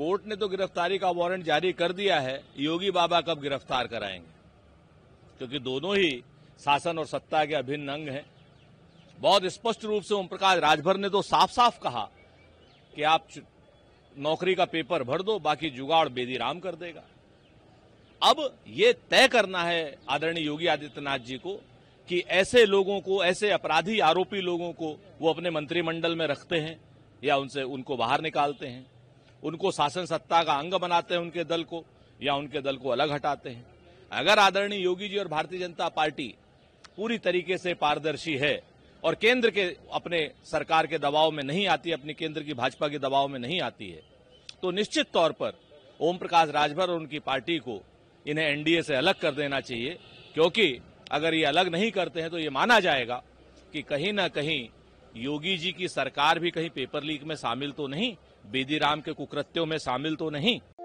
court ने तो गिरफ्तारी का वारंट जारी कर दिया है योगी बाबा कब गिरफ्तार कराएंगे क्योंकि दोनों ही शासन और सत्ता के अभिन्न अंग हैं बहुत स्पष्ट रूप से ओम प्रकाश राजभर ने तो साफ साफ कहा कि आप नौकरी का पेपर भर दो बाकी जुगाड़ बेदीराम कर देगा अब ये तय करना है आदरणीय योगी आदित्यनाथ जी को कि ऐसे लोगों को ऐसे अपराधी आरोपी लोगों को वो अपने मंत्रिमंडल में रखते हैं या उनसे उनको बाहर निकालते हैं उनको शासन सत्ता का अंग बनाते हैं उनके दल को या उनके दल को अलग हटाते हैं अगर आदरणीय योगी जी और भारतीय जनता पार्टी पूरी तरीके से पारदर्शी है और केंद्र के अपने सरकार के दबाव में नहीं आती अपने केंद्र की भाजपा के दबाव में नहीं आती है तो निश्चित तौर पर ओम प्रकाश राजभर और उनकी पार्टी को इन्हें एनडीए से अलग कर देना चाहिए क्योंकि अगर ये अलग नहीं करते हैं तो ये माना जाएगा कि कहीं ना कहीं योगी जी की सरकार भी कहीं पेपर लीक में शामिल तो नहीं बेदी राम के कुकृत्यों में शामिल तो नहीं